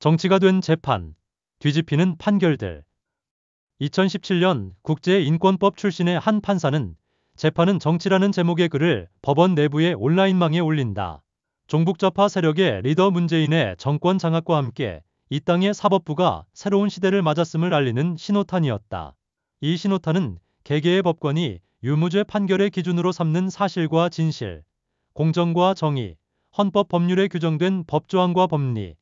정치가 된 재판, 뒤집히는 판결들. 2017년 국제인권법 출신의 한 판사는 재판은 정치라는 제목의 글을 법원 내부의 온라인망에 올린다. 종북좌파 세력의 리더 문재인의 정권 장악과 함께 이 땅의 사법부가 새로운 시대를 맞았음을 알리는 신호탄이었다. 이 신호탄은 개개의 법관이 유무죄 판결의 기준으로 삼는 사실과 진실, 공정과 정의, 헌법 법률에 규정된 법조항과 법리,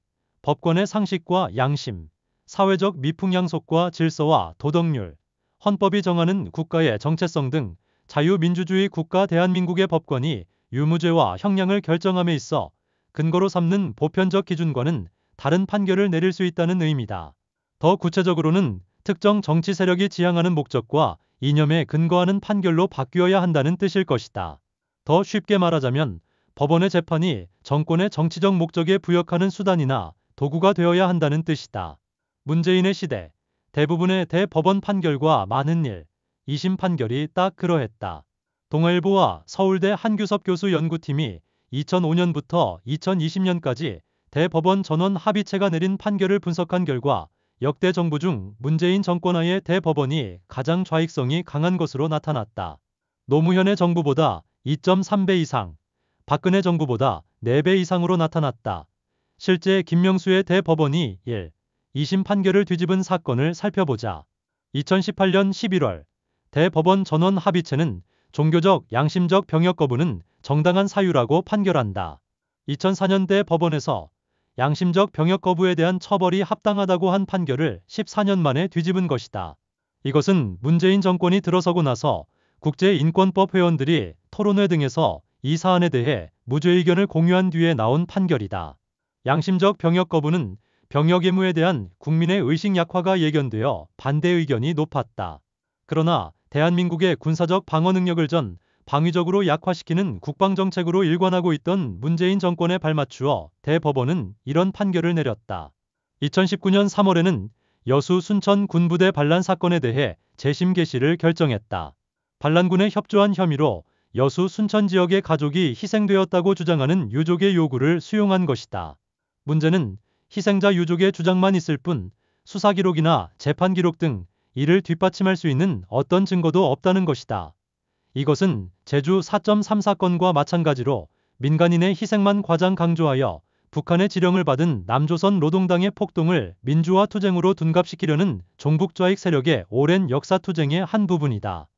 법권의 상식과 양심, 사회적 미풍양속과 질서와 도덕률, 헌법이 정하는 국가의 정체성 등 자유민주주의 국가 대한민국의 법권이 유무죄와 형량을 결정함에 있어 근거로 삼는 보편적 기준과는 다른 판결을 내릴 수 있다는 의미다. 더 구체적으로는 특정 정치 세력이 지향하는 목적과 이념에 근거하는 판결로 바뀌어야 한다는 뜻일 것이다. 더 쉽게 말하자면 법원의 재판이 정권의 정치적 목적에 부역하는 수단이나 도구가 되어야 한다는 뜻이다. 문재인의 시대 대부분의 대법원 판결과 많은 일, 2심 판결이 딱 그러했다. 동아일보와 서울대 한규섭 교수 연구팀이 2005년부터 2020년까지 대법원 전원 합의체가 내린 판결을 분석한 결과 역대 정부 중 문재인 정권 하의 대법원이 가장 좌익성이 강한 것으로 나타났다. 노무현의 정부보다 2.3배 이상, 박근혜 정부보다 4배 이상으로 나타났다. 실제 김명수의 대법원이 1. 예, 2심 판결을 뒤집은 사건을 살펴보자. 2018년 11월 대법원 전원 합의체는 종교적 양심적 병역 거부는 정당한 사유라고 판결한다. 2004년대 법원에서 양심적 병역 거부에 대한 처벌이 합당하다고 한 판결을 14년 만에 뒤집은 것이다. 이것은 문재인 정권이 들어서고 나서 국제인권법 회원들이 토론회 등에서 이 사안에 대해 무죄 의견을 공유한 뒤에 나온 판결이다. 양심적 병역 거부는 병역 의무에 대한 국민의 의식 약화가 예견되어 반대 의견이 높았다. 그러나 대한민국의 군사적 방어 능력을 전 방위적으로 약화시키는 국방정책으로 일관하고 있던 문재인 정권에 발맞추어 대법원은 이런 판결을 내렸다. 2019년 3월에는 여수 순천 군부대 반란 사건에 대해 재심 개시를 결정했다. 반란군에 협조한 혐의로 여수 순천 지역의 가족이 희생되었다고 주장하는 유족의 요구를 수용한 것이다. 문제는 희생자 유족의 주장만 있을 뿐 수사 기록이나 재판 기록 등 이를 뒷받침할 수 있는 어떤 증거도 없다는 것이다. 이것은 제주 4.3 사건과 마찬가지로 민간인의 희생만 과장 강조하여 북한의 지령을 받은 남조선 노동당의 폭동을 민주화 투쟁으로 둔갑시키려는 종북 좌익 세력의 오랜 역사 투쟁의 한 부분이다.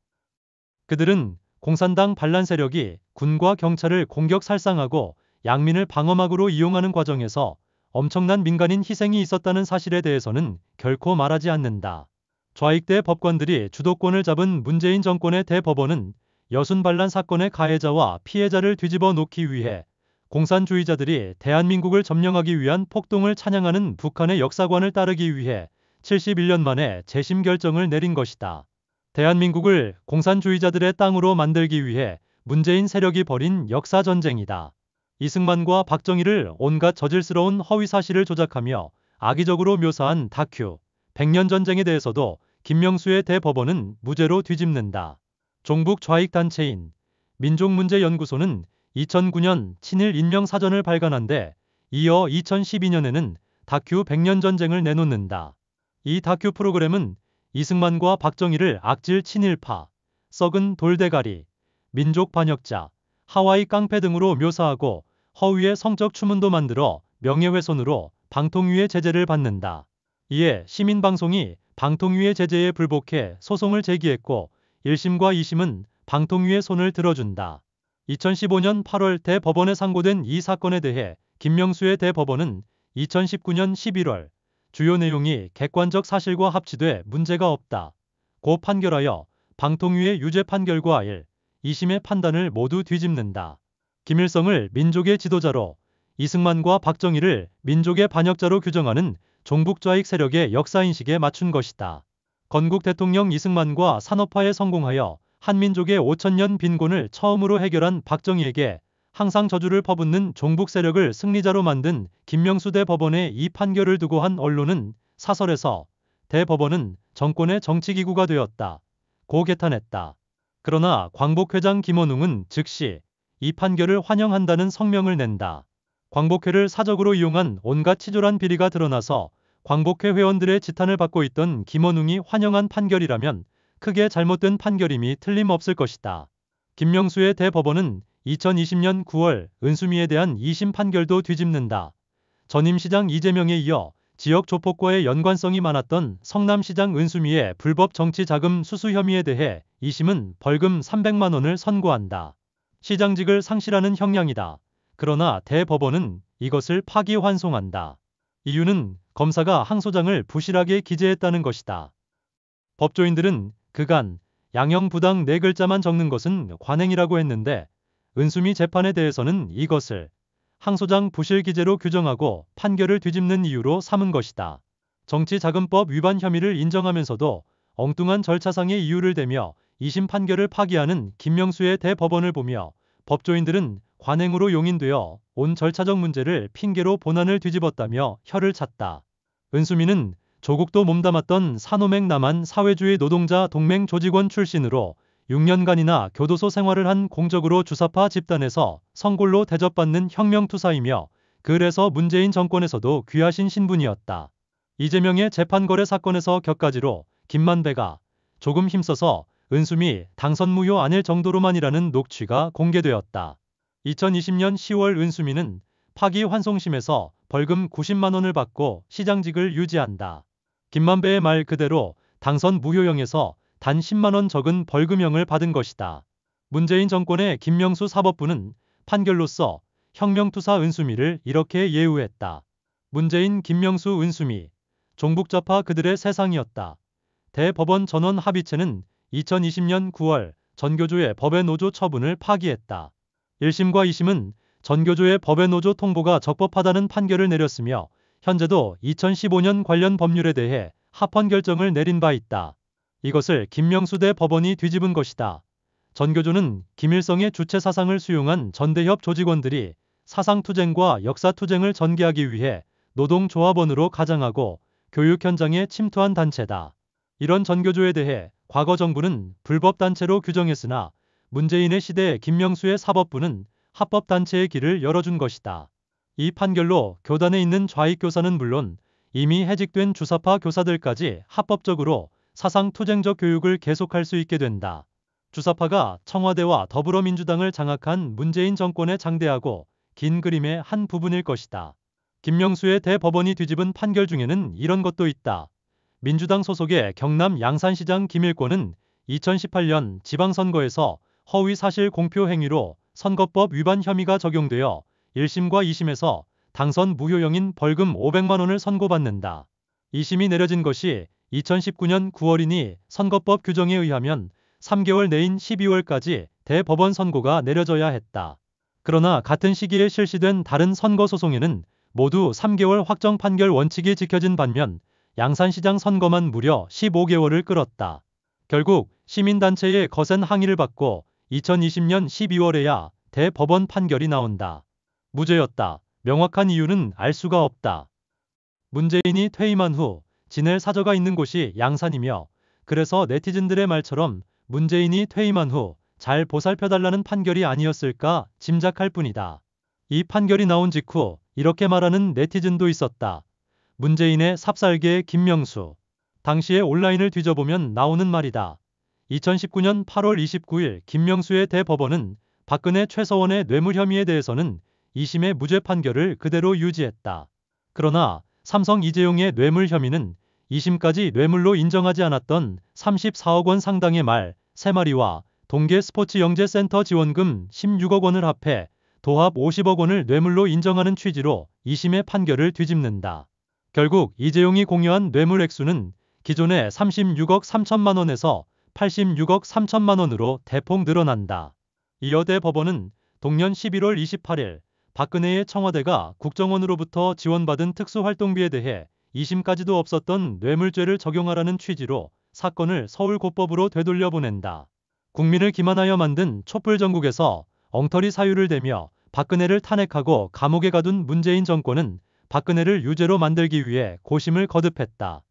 그들은 공산당 반란 세력이 군과 경찰을 공격 살상하고 양민을 방어막으로 이용하는 과정에서 엄청난 민간인 희생이 있었다는 사실에 대해서는 결코 말하지 않는다. 좌익대 법관들이 주도권을 잡은 문재인 정권의 대법원은 여순 반란 사건의 가해자와 피해자를 뒤집어 놓기 위해 공산주의자들이 대한민국을 점령하기 위한 폭동을 찬양하는 북한의 역사관을 따르기 위해 71년 만에 재심 결정을 내린 것이다. 대한민국을 공산주의자들의 땅으로 만들기 위해 문재인 세력이 벌인 역사 전쟁이다. 이승만과 박정희를 온갖 저질스러운 허위 사실을 조작하며 악의적으로 묘사한 다큐 백년전쟁에 대해서도 김명수의 대법원은 무죄로 뒤집는다. 종북 좌익 단체인 민족문제연구소는 2009년 친일 인명사전을 발간한데 이어 2012년에는 다큐 백년전쟁을 내놓는다. 이 다큐 프로그램은 이승만과 박정희를 악질 친일파, 썩은 돌대가리, 민족 반역자, 하와이 깡패 등으로 묘사하고 허위의 성적 추문도 만들어 명예훼손으로 방통위의 제재를 받는다. 이에 시민방송이 방통위의 제재에 불복해 소송을 제기했고 1심과 2심은 방통위의 손을 들어준다. 2015년 8월 대법원에 상고된 이 사건에 대해 김명수의 대법원은 2019년 11월 주요 내용이 객관적 사실과 합치돼 문제가 없다. 고 판결하여 방통위의 유죄 판결과 1, 2심의 판단을 모두 뒤집는다. 김일성을 민족의 지도자로 이승만과 박정희를 민족의 반역자로 규정하는 종북 좌익 세력의 역사인식에 맞춘 것이다. 건국 대통령 이승만과 산업화에 성공하여 한민족의 5천년 빈곤을 처음으로 해결한 박정희에게 항상 저주를 퍼붓는 종북 세력을 승리자로 만든 김명수 대법원의 이 판결을 두고 한 언론은 사설에서 대법원은 정권의 정치기구가 되었다. 고 개탄했다. 그러나 광복회장 김원웅은 즉시 이 판결을 환영한다는 성명을 낸다. 광복회를 사적으로 이용한 온갖 치졸한 비리가 드러나서 광복회 회원들의 지탄을 받고 있던 김원웅이 환영한 판결이라면 크게 잘못된 판결임이 틀림없을 것이다. 김명수의 대법원은 2020년 9월 은수미에 대한 2심 판결도 뒤집는다. 전임시장 이재명에 이어 지역 조폭과의 연관성이 많았던 성남시장 은수미의 불법 정치 자금 수수 혐의에 대해 2심은 벌금 300만 원을 선고한다. 시장직을 상실하는 형량이다. 그러나 대법원은 이것을 파기환송한다. 이유는 검사가 항소장을 부실하게 기재했다는 것이다. 법조인들은 그간 양형부당 네 글자만 적는 것은 관행이라고 했는데 은수미 재판에 대해서는 이것을 항소장 부실 기재로 규정하고 판결을 뒤집는 이유로 삼은 것이다. 정치자금법 위반 혐의를 인정하면서도 엉뚱한 절차상의 이유를 대며 2심 판결을 파기하는 김명수의 대법원을 보며 법조인들은 관행으로 용인되어 온 절차적 문제를 핑계로 본안을 뒤집었다며 혀를 찼다. 은수민은 조국도 몸담았던 산호맹 남한 사회주의 노동자 동맹 조직원 출신으로 6년간이나 교도소 생활을 한 공적으로 주사파 집단에서 성골로 대접받는 혁명투사이며 그래서 문재인 정권에서도 귀하신 신분이었다. 이재명의 재판거래 사건에서 격가지로 김만배가 조금 힘써서 은수미 당선 무효 아닐 정도로만이라는 녹취가 공개되었다. 2020년 10월 은수미는 파기환송심에서 벌금 90만 원을 받고 시장직을 유지한다. 김만배의 말 그대로 당선 무효형에서 단 10만 원 적은 벌금형을 받은 것이다. 문재인 정권의 김명수 사법부는 판결로서 혁명투사 은수미를 이렇게 예우했다. 문재인 김명수 은수미 종북좌파 그들의 세상이었다. 대법원 전원 합의체는 2020년 9월 전교조의 법외 노조 처분을 파기했다. 1심과 2심은 전교조의 법외 노조 통보가 적법하다는 판결을 내렸으며 현재도 2015년 관련 법률에 대해 합헌 결정을 내린 바 있다. 이것을 김명수 대 법원이 뒤집은 것이다. 전교조는 김일성의 주체 사상을 수용한 전대협 조직원들이 사상투쟁과 역사투쟁을 전개하기 위해 노동조합원으로 가장하고 교육 현장에 침투한 단체다. 이런 전교조에 대해 과거 정부는 불법단체로 규정했으나 문재인의 시대에 김명수의 사법부는 합법단체의 길을 열어준 것이다. 이 판결로 교단에 있는 좌익 교사는 물론 이미 해직된 주사파 교사들까지 합법적으로 사상 투쟁적 교육을 계속할 수 있게 된다. 주사파가 청와대와 더불어민주당을 장악한 문재인 정권에 장대하고 긴 그림의 한 부분일 것이다. 김명수의 대법원이 뒤집은 판결 중에는 이런 것도 있다. 민주당 소속의 경남 양산시장 김일권은 2018년 지방선거에서 허위 사실 공표 행위로 선거법 위반 혐의가 적용되어 1심과 2심에서 당선 무효형인 벌금 500만 원을 선고받는다. 2심이 내려진 것이 2019년 9월이니 선거법 규정에 의하면 3개월 내인 12월까지 대법원 선고가 내려져야 했다. 그러나 같은 시기에 실시된 다른 선거 소송에는 모두 3개월 확정 판결 원칙이 지켜진 반면 양산시장 선거만 무려 15개월을 끌었다. 결국 시민단체의 거센 항의를 받고 2020년 12월에야 대법원 판결이 나온다. 무죄였다. 명확한 이유는 알 수가 없다. 문재인이 퇴임한 후 지낼 사저가 있는 곳이 양산이며 그래서 네티즌들의 말처럼 문재인이 퇴임한 후 잘 보살펴달라는 판결이 아니었을까 짐작할 뿐이다. 이 판결이 나온 직후 이렇게 말하는 네티즌도 있었다. 문재인의 삽살개 김명수. 당시의 온라인을 뒤져보면 나오는 말이다. 2019년 8월 29일 김명수의 대법원은 박근혜 최서원의 뇌물 혐의에 대해서는 2심의 무죄 판결을 그대로 유지했다. 그러나 삼성 이재용의 뇌물 혐의는 2심까지 뇌물로 인정하지 않았던 34억 원 상당의 말 3마리와 동계 스포츠 영재센터 지원금 16억 원을 합해 도합 50억 원을 뇌물로 인정하는 취지로 2심의 판결을 뒤집는다. 결국 이재용이 공유한 뇌물 액수는 기존의 36억 3천만 원에서 86억 3천만 원으로 대폭 늘어난다. 이여대 법원은 동년 11월 28일 박근혜의 청와대가 국정원으로부터 지원받은 특수활동비에 대해 2심까지도 없었던 뇌물죄를 적용하라는 취지로 사건을 서울고법으로 되돌려 보낸다. 국민을 기만하여 만든 촛불전국에서 엉터리 사유를 대며 박근혜를 탄핵하고 감옥에 가둔 문재인 정권은 박근혜를 유죄로 만들기 위해 고심을 거듭했다.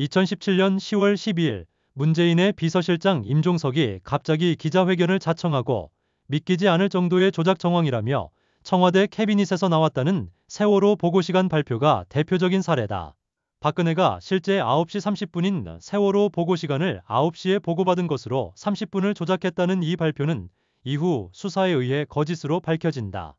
2017년 10월 12일 문재인의 비서실장 임종석이 갑자기 기자회견을 자청하고 믿기지 않을 정도의 조작 정황이라며 청와대 캐비닛에서 나왔다는 세월호 보고시간 발표가 대표적인 사례다. 박근혜가 실제 9시 30분인 세월호 보고시간을 9시에 보고받은 것으로 30분을 조작했다는 이 발표는 이후 수사에 의해 거짓으로 밝혀진다.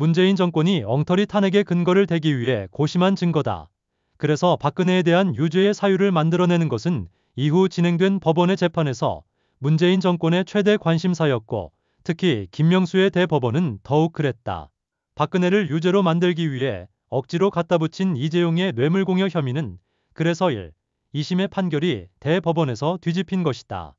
문재인 정권이 엉터리 탄핵의 근거를 대기 위해 고심한 증거다. 그래서 박근혜에 대한 유죄의 사유를 만들어내는 것은 이후 진행된 법원의 재판에서 문재인 정권의 최대 관심사였고 특히 김명수의 대법원은 더욱 그랬다. 박근혜를 유죄로 만들기 위해 억지로 갖다 붙인 이재용의 뇌물공여 혐의는 그래서 1. 2심의 판결이 대법원에서 뒤집힌 것이다.